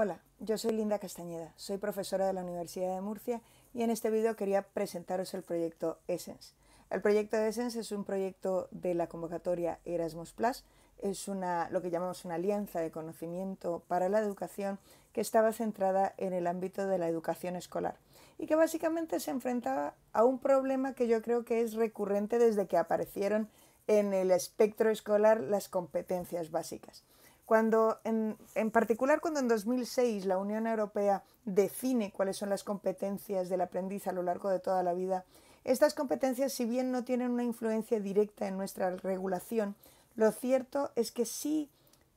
Hola, yo soy Linda Castañeda, soy profesora de la Universidad de Murcia y en este video quería presentaros el proyecto Essence. El proyecto Essence es un proyecto de la convocatoria Erasmus es lo que llamamos una alianza de conocimiento para la educación que estaba centrada en el ámbito de la educación escolar y que básicamente se enfrentaba a un problema que yo creo que es recurrente desde que aparecieron en el espectro escolar las competencias básicas. Cuando, en, en, particular cuando en 2006 la Unión Europea define cuáles son las competencias del aprendiz a lo largo de toda la vida, estas competencias, si bien no tienen una influencia directa en nuestra regulación, lo cierto es que sí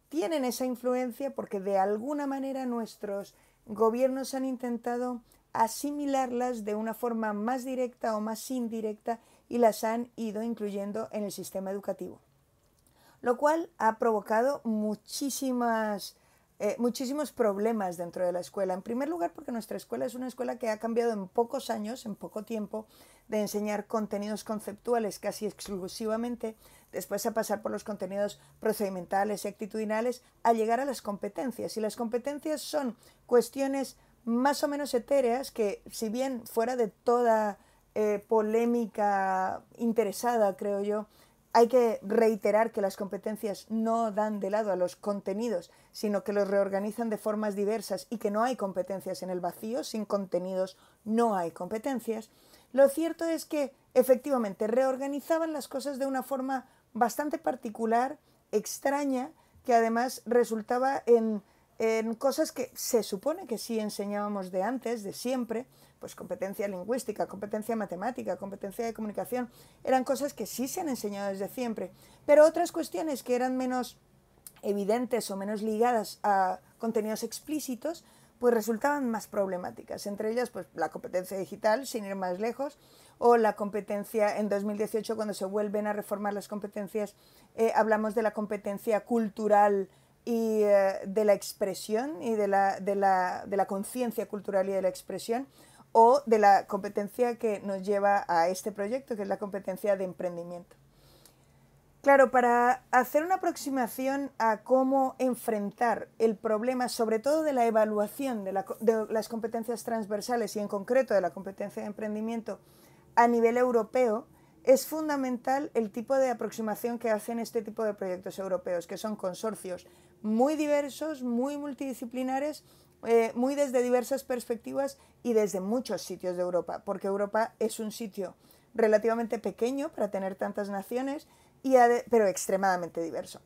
tienen esa influencia porque de alguna manera nuestros gobiernos han intentado asimilarlas de una forma más directa o más indirecta y las han ido incluyendo en el sistema educativo lo cual ha provocado eh, muchísimos problemas dentro de la escuela. En primer lugar, porque nuestra escuela es una escuela que ha cambiado en pocos años, en poco tiempo, de enseñar contenidos conceptuales casi exclusivamente, después a pasar por los contenidos procedimentales y actitudinales, a llegar a las competencias. Y las competencias son cuestiones más o menos etéreas que, si bien fuera de toda eh, polémica interesada, creo yo, hay que reiterar que las competencias no dan de lado a los contenidos, sino que los reorganizan de formas diversas y que no hay competencias en el vacío, sin contenidos no hay competencias. Lo cierto es que efectivamente reorganizaban las cosas de una forma bastante particular, extraña, que además resultaba en, cosas que se supone que sí enseñábamos de antes, de siempre, pues competencia lingüística, competencia matemática, competencia de comunicación, eran cosas que sí se han enseñado desde siempre, pero otras cuestiones que eran menos evidentes o menos ligadas a contenidos explícitos, pues resultaban más problemáticas, entre ellas pues la competencia digital, sin ir más lejos, o la competencia en 2018 cuando se vuelven a reformar las competencias, eh, hablamos de la competencia cultural y eh, de la expresión y de la conciencia cultural y de la expresión, o de la competencia que nos lleva a este proyecto, que es la competencia de emprendimiento. Claro, para hacer una aproximación a cómo enfrentar el problema, sobre todo de la evaluación de, de, las competencias transversales y en concreto de la competencia de emprendimiento a nivel europeo, es fundamental el tipo de aproximación que hacen este tipo de proyectos europeos, que son consorcios muy diversos, muy multidisciplinares eh, muy desde diversas perspectivas y desde muchos sitios de Europa, porque Europa es un sitio relativamente pequeño para tener tantas naciones, y pero extremadamente diverso.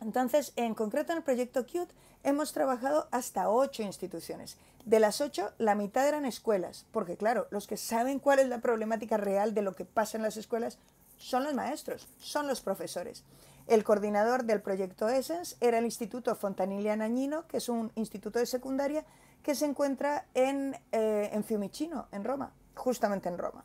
Entonces, en concreto en el proyecto CUTE hemos trabajado hasta ocho instituciones. De las ocho, la mitad eran escuelas, porque claro, los que saben cuál es la problemática real de lo que pasa en las escuelas son los maestros, son los profesores. El coordinador del proyecto Essence era el Instituto Fontanilla Nañino, que es un instituto de secundaria que se encuentra en, eh, en Fiumicino, en Roma, justamente en Roma.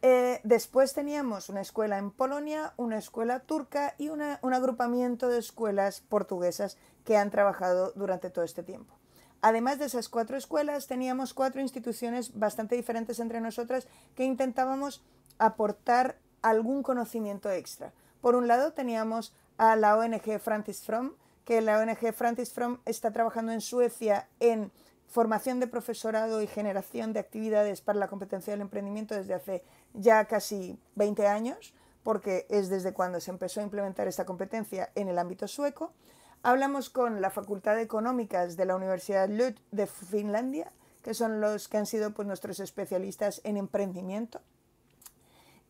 Eh, después teníamos una escuela en Polonia, una escuela turca y un agrupamiento de escuelas portuguesas que han trabajado durante todo este tiempo. Además de esas cuatro escuelas, teníamos cuatro instituciones bastante diferentes entre nosotras que intentábamos aportar algún conocimiento extra. Por un lado teníamos a la ONG Francis Fromm, que la ONG Francis Fromm está trabajando en Suecia en formación de profesorado y generación de actividades para la competencia del emprendimiento desde hace ya casi 20 años, porque es desde cuando se empezó a implementar esta competencia en el ámbito sueco. Hablamos con la Facultad de Económicas de la Universidad Lund de Finlandia, que son los que han sido pues, nuestros especialistas en emprendimiento.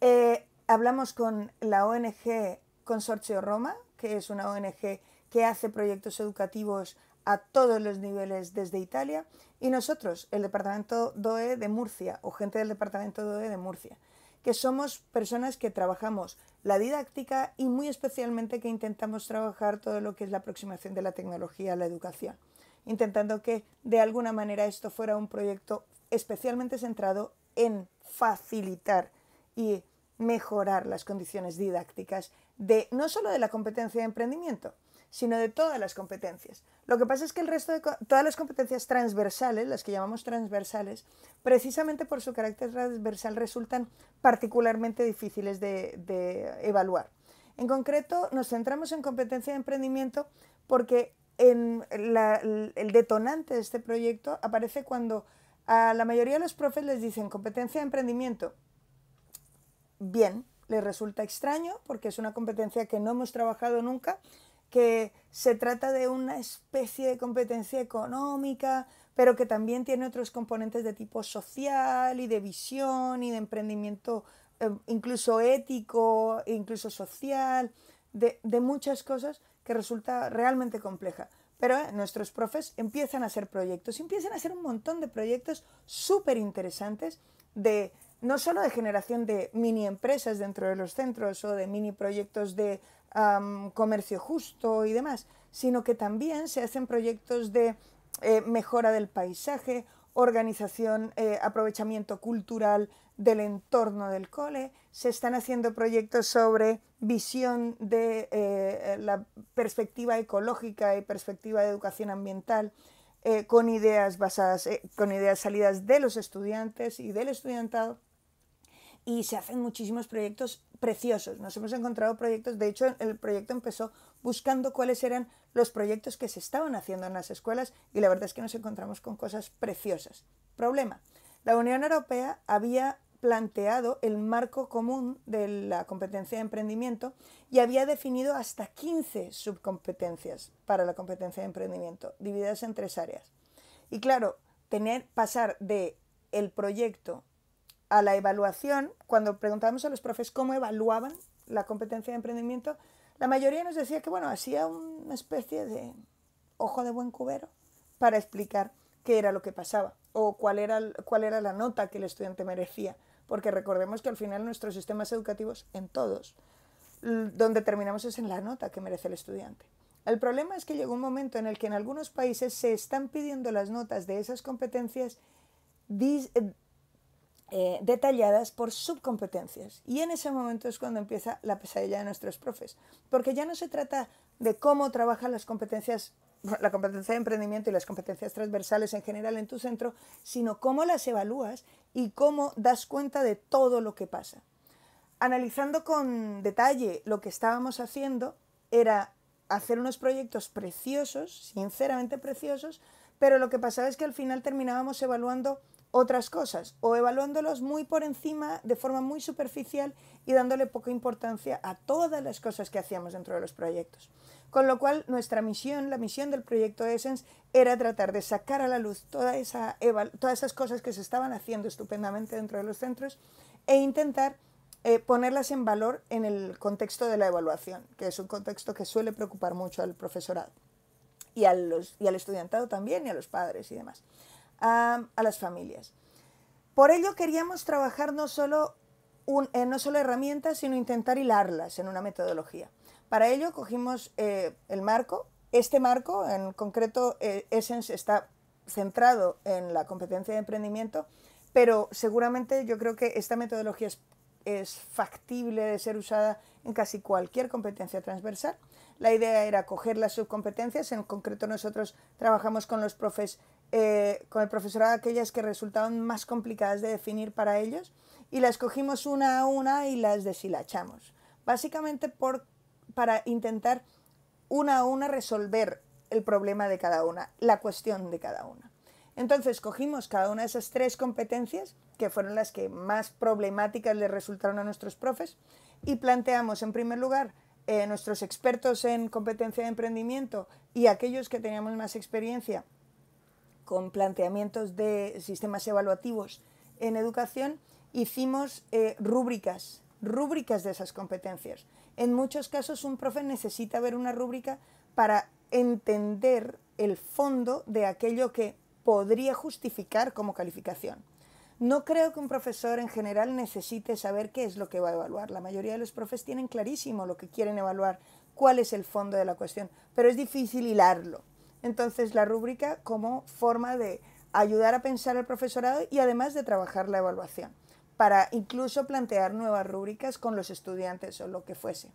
Eh, Hablamos con la ONG Consorcio Roma, que es una ONG que hace proyectos educativos a todos los niveles desde Italia, y nosotros, el Departamento DOE de Murcia, o gente del Departamento DOE de Murcia, que somos personas que trabajamos la didáctica y muy especialmente que intentamos trabajar todo lo que es la aproximación de la tecnología a la educación, intentando que de alguna manera esto fuera un proyecto especialmente centrado en facilitar y mejorar las condiciones didácticas de no solo de la competencia de emprendimiento, sino de todas las competencias. Lo que pasa es que el resto de todas las competencias transversales, las que llamamos transversales, precisamente por su carácter transversal resultan particularmente difíciles de, evaluar. En concreto, nos centramos en competencia de emprendimiento porque en el detonante de este proyecto aparece cuando a la mayoría de los profes les dicen competencia de emprendimiento bien, les resulta extraño porque es una competencia que no hemos trabajado nunca, que se trata de una especie de competencia económica, pero que también tiene otros componentes de tipo social y de visión y de emprendimiento eh, incluso ético, incluso social, de, muchas cosas que resulta realmente compleja. Pero eh, nuestros profes empiezan a hacer proyectos, empiezan a hacer un montón de proyectos súper interesantes de no solo de generación de mini empresas dentro de los centros o de mini proyectos de comercio justo y demás, sino que también se hacen proyectos de eh, mejora del paisaje, organización, eh, aprovechamiento cultural del entorno del cole, se están haciendo proyectos sobre visión de eh, la perspectiva ecológica y perspectiva de educación ambiental. con ideas basadas, con ideas salidas de los estudiantes y del estudiantado y se hacen muchísimos proyectos preciosos. Nos hemos encontrado proyectos, de hecho el proyecto empezó buscando cuáles eran los proyectos que se estaban haciendo en las escuelas y la verdad es que nos encontramos con cosas preciosas. Problema, la Unión Europea había planteado el marco común de la competencia de emprendimiento y había definido hasta 15 subcompetencias para la competencia de emprendimiento, divididas en tres áreas. Y claro, tener, pasar de el proyecto a la evaluación, cuando preguntábamos a los profes cómo evaluaban la competencia de emprendimiento, la mayoría nos decía que, bueno, hacía una especie de ojo de buen cubero para explicar qué era lo que pasaba o cuál era, cuál era la nota que el estudiante merecía. Porque recordemos que al final nuestros sistemas educativos, en todos, donde terminamos es en la nota que merece el estudiante. El problema es que llegó un momento en el que en algunos países se están pidiendo las notas de esas competencias eh, eh, detalladas por subcompetencias. Y en ese momento es cuando empieza la pesadilla de nuestros profes, porque ya no se trata de cómo trabajan las competencias, la competencia de emprendimiento y las competencias transversales en general en tu centro, sino cómo las evalúas y cómo das cuenta de todo lo que pasa. Analizando con detalle lo que estábamos haciendo, era hacer unos proyectos preciosos, sinceramente preciosos, pero lo que pasaba es que al final terminábamos evaluando otras cosas o evaluándolos muy por encima, de forma muy superficial y dándole poca importancia a todas las cosas que hacíamos dentro de los proyectos. Con lo cual, nuestra misión, la misión del proyecto Essence, era tratar de sacar a la luz todas esas cosas que se estaban haciendo estupendamente dentro de los centros e intentar eh, ponerlas en valor en el contexto de la evaluación, que es un contexto que suele preocupar mucho al profesorado y al estudiantado también y a los padres y demás a, las familias. Por ello queríamos trabajar no solo, en eh, no solo herramientas, sino intentar hilarlas en una metodología. Para ello cogimos eh, el marco. Este marco, en concreto, eh, Essence está centrado en la competencia de emprendimiento, pero seguramente yo creo que esta metodología es, es, factible de ser usada en casi cualquier competencia transversal. La idea era coger las subcompetencias, en concreto nosotros trabajamos con los profes eh, con el profesorado aquellas que resultaban más complicadas de definir para ellos y las cogimos una a una y las deshilachamos. Básicamente para intentar una a una resolver el problema de cada una, la cuestión de cada una. Entonces cogimos cada una de esas tres competencias, que fueron las que más problemáticas le resultaron a nuestros profes, y planteamos en primer lugar eh, nuestros expertos en competencia de emprendimiento y aquellos que teníamos más experiencia con planteamientos de sistemas evaluativos en educación, hicimos eh, rúbricas, rúbricas de esas competencias. En muchos casos un profe necesita ver una rúbrica para entender el fondo de aquello que podría justificar como calificación. No creo que un profesor en general necesite saber qué es lo que va a evaluar. La mayoría de los profes tienen clarísimo lo que quieren evaluar, cuál es el fondo de la cuestión, pero es difícil hilarlo. Entonces, la rúbrica como forma de ayudar a pensar el profesorado y además de trabajar la evaluación, para incluso plantear nuevas rúbricas con los estudiantes o lo que fuese.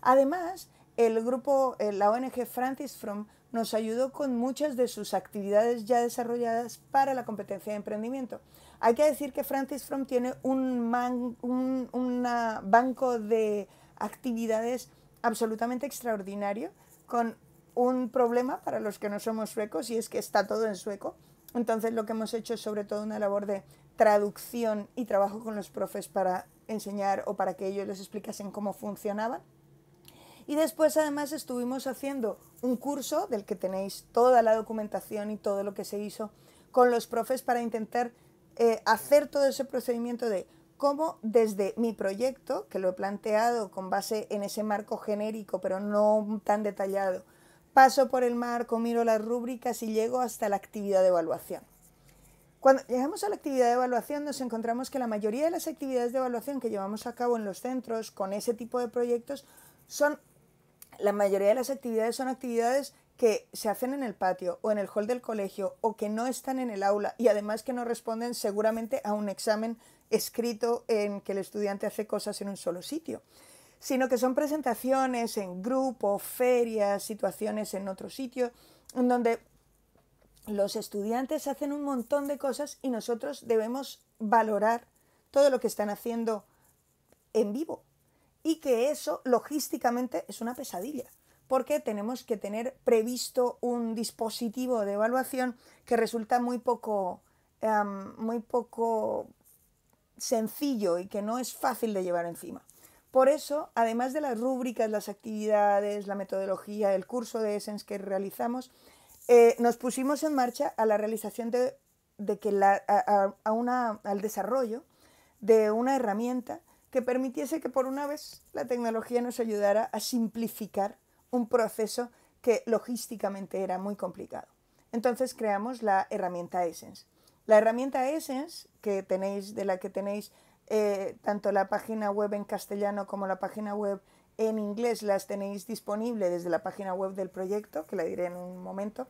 Además, el grupo, eh, la ONG Francis From nos ayudó con muchas de sus actividades ya desarrolladas para la competencia de emprendimiento. Hay que decir que Francis From tiene un, un banco de actividades absolutamente extraordinario con un problema para los que no somos suecos y es que está todo en sueco. Entonces lo que hemos hecho es sobre todo una labor de traducción y trabajo con los profes para enseñar o para que ellos les explicasen cómo funcionaban. Y después además estuvimos haciendo un curso del que tenéis toda la documentación y todo lo que se hizo con los profes para intentar eh, hacer todo ese procedimiento de cómo desde mi proyecto, que lo he planteado con base en ese marco genérico pero no tan detallado, Paso por el marco, miro las rúbricas y llego hasta la actividad de evaluación. Cuando llegamos a la actividad de evaluación nos encontramos que la mayoría de las actividades de evaluación que llevamos a cabo en los centros con ese tipo de proyectos son, la mayoría de las actividades son actividades que se hacen en el patio o en el hall del colegio o que no están en el aula y además que no responden seguramente a un examen escrito en que el estudiante hace cosas en un solo sitio sino que son presentaciones en grupo, ferias, situaciones en otro sitio, en donde los estudiantes hacen un montón de cosas y nosotros debemos valorar todo lo que están haciendo en vivo. Y que eso logísticamente es una pesadilla, porque tenemos que tener previsto un dispositivo de evaluación que resulta muy poco, em, muy poco sencillo y que no es fácil de llevar encima. Por eso, además de las rúbricas, las actividades, la metodología, el curso de Essence que realizamos, eh, nos pusimos en marcha a la realización de, que la, al desarrollo de una herramienta que permitiese que por una vez la tecnología nos ayudara a simplificar un proceso que logísticamente era muy complicado. Entonces creamos la herramienta Essence. La herramienta Essence, que tenéis, de la que tenéis eh, tanto la página web en castellano como la página web en inglés las tenéis disponible desde la página web del proyecto, que la diré en un momento.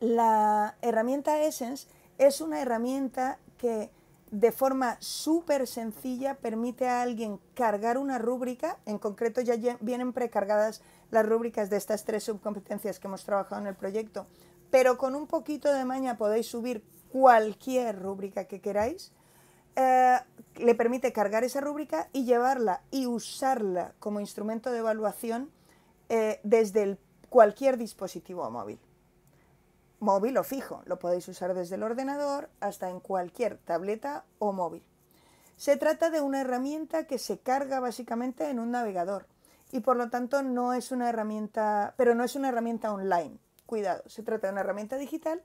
La herramienta Essence es una herramienta que de forma súper sencilla permite a alguien cargar una rúbrica, en concreto ya vienen precargadas las rúbricas de estas tres subcompetencias que hemos trabajado en el proyecto, pero con un poquito de maña podéis subir cualquier rúbrica que queráis eh, le permite cargar esa rúbrica y llevarla y usarla como instrumento de evaluación eh, desde cualquier dispositivo móvil. Móvil o fijo, lo podéis usar desde el ordenador hasta en cualquier tableta o móvil. Se trata de una herramienta que se carga básicamente en un navegador y por lo tanto no es una herramienta, pero no es una herramienta online. Cuidado, se trata de una herramienta digital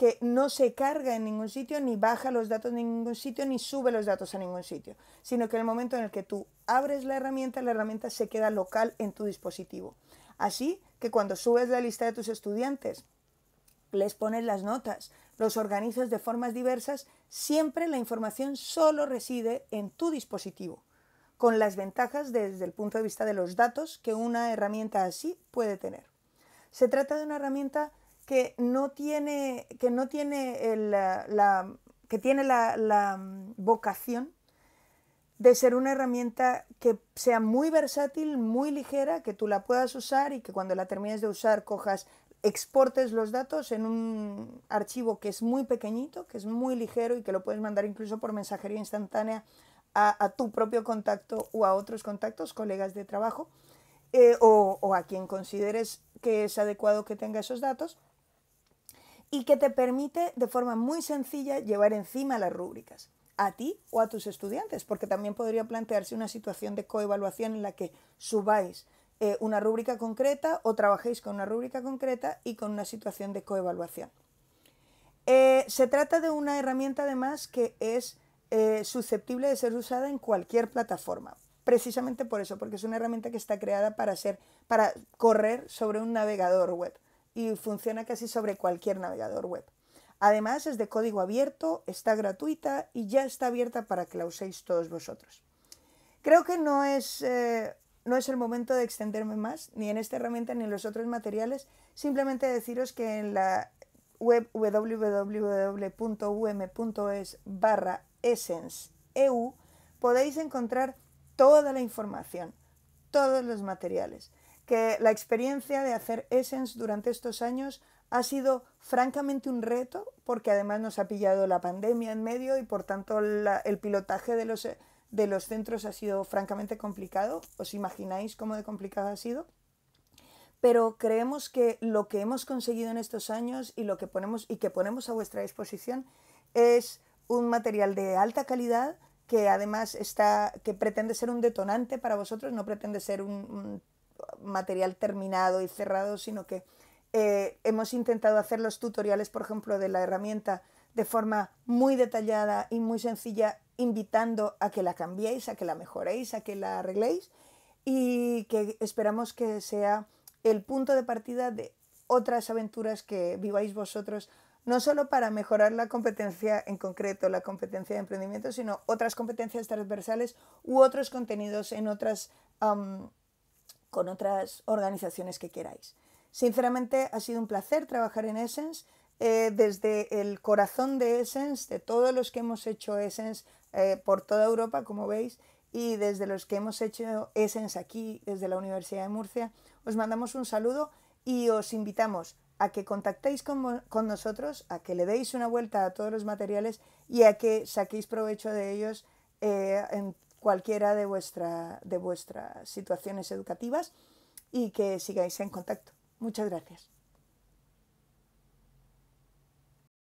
que no se carga en ningún sitio, ni baja los datos en ningún sitio, ni sube los datos a ningún sitio, sino que en el momento en el que tú abres la herramienta, la herramienta se queda local en tu dispositivo. Así que cuando subes la lista de tus estudiantes, les pones las notas, los organizas de formas diversas, siempre la información solo reside en tu dispositivo, con las ventajas desde el punto de vista de los datos que una herramienta así puede tener. Se trata de una herramienta que no tiene, que no tiene la, que tiene la, mm, vocación de ser una herramienta que sea muy versátil, muy ligera, que tú la puedas usar y que cuando la termines de usar cojas, exportes los datos en un archivo que es muy pequeñito, que es muy ligero y que lo puedes mandar incluso por mensajería instantánea a, tu propio contacto o a otros contactos, colegas de trabajo, eh, o a quien consideres que es adecuado que tenga esos datos y que te permite de forma muy sencilla llevar encima las rúbricas, a ti o a tus estudiantes, porque también podría plantearse una situación de coevaluación en la que subáis eh, una rúbrica concreta o trabajéis con una rúbrica concreta y con una situación de coevaluación. Eh, se trata de una herramienta además que es eh, susceptible de ser usada en cualquier plataforma, precisamente por eso, porque es una herramienta que está creada para, ser, para correr sobre un navegador web y funciona casi sobre cualquier navegador web. Además es de código abierto, está gratuita y ya está abierta para que la uséis todos vosotros. Creo que no es, eh, el momento de extenderme más, ni en esta herramienta ni en los otros materiales. Simplemente deciros que en la web www.um.es barra essence.eu podéis encontrar toda la información, todos los materiales que la experiencia de hacer Essence durante estos años ha sido francamente un reto, porque además nos ha pillado la pandemia en medio y por tanto el pilotaje de los, de los centros ha sido francamente complicado. ¿Os imagináis cómo de complicado ha sido? Pero creemos que lo que hemos conseguido en estos años y lo que ponemos y que ponemos a vuestra disposición es un material de alta calidad que además está que pretende ser un detonante para vosotros, no pretende ser un material terminado y cerrado, sino que eh, hemos intentado hacer los tutoriales, por ejemplo, de la herramienta de forma muy detallada y muy sencilla, invitando a que la cambiéis, a que la mejoréis, a que la arregléis y que esperamos que sea el punto de partida de otras aventuras que viváis vosotros, no solo para mejorar la competencia en concreto, la competencia de emprendimiento, sino otras competencias transversales u otros contenidos en otras con otras organizaciones que queráis. Sinceramente ha sido un placer trabajar en Essence. Eh, desde el corazón de Essence, de todos los que hemos hecho Essence eh, por toda Europa, como veis, y desde los que hemos hecho Essence aquí, desde la Universidad de Murcia, os mandamos un saludo y os invitamos a que contactéis con, nosotros, a que le deis una vuelta a todos los materiales y a que saquéis provecho de ellos eh, en cualquiera de, vuestra, de vuestras situaciones educativas y que sigáis en contacto. Muchas gracias.